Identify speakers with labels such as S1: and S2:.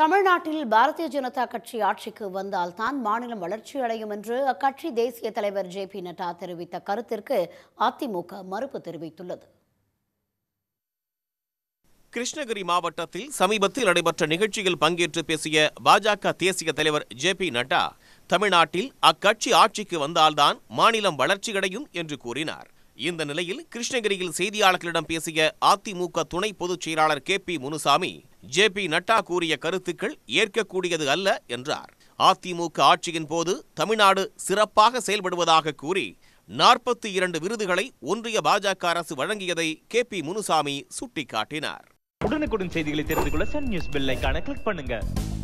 S1: தமிழ்நாட்டில் பாரதிய ஜனதா கட்சி ஆட்சிக்கு வந்தால் தான் மாநிலம் வளர்ச்சி அடையும் என்று அக்கட்சி தேசிய தலைவர் ஜே பி நட்டா தெரிவித்த கருத்திற்கு அதிமுக மறுப்பு தெரிவித்துள்ளது
S2: கிருஷ்ணகிரி மாவட்டத்தில் சமீபத்தில் நடைபெற்ற நிகழ்ச்சியில் பங்கேற்று பேசிய பாஜக தேசிய தலைவர் ஜே பி நட்டா தமிழ்நாட்டில் அக்கட்சி ஆட்சிக்கு வந்தால்தான் மாநிலம் வளர்ச்சியடையும் என்று கூறினார் இந்த நிலையில் கிருஷ்ணகிரியில் செய்தியாளர்களிடம் பேசிய அதிமுக துணை பொதுச் செயலாளர் K P Munusamy J P Nadda கூறிய கருத்துக்கள் ஏற்கக்கூடியது அல்ல என்றார் அதிமுக ஆட்சியின் போது தமிழ்நாடு சிறப்பாக செயல்படுவதாக கூறி நாற்பத்தி இரண்டு விருதுகளை ஒன்றிய பாஜக அரசு வழங்கியதை கே பி முனுசாமி சுட்டிக்காட்டினார் உடனுக்குடன் செய்திகளை தெரிந்து கொள்ள சன் நியூஸ் பெல் கிளிக் பண்ணுங்க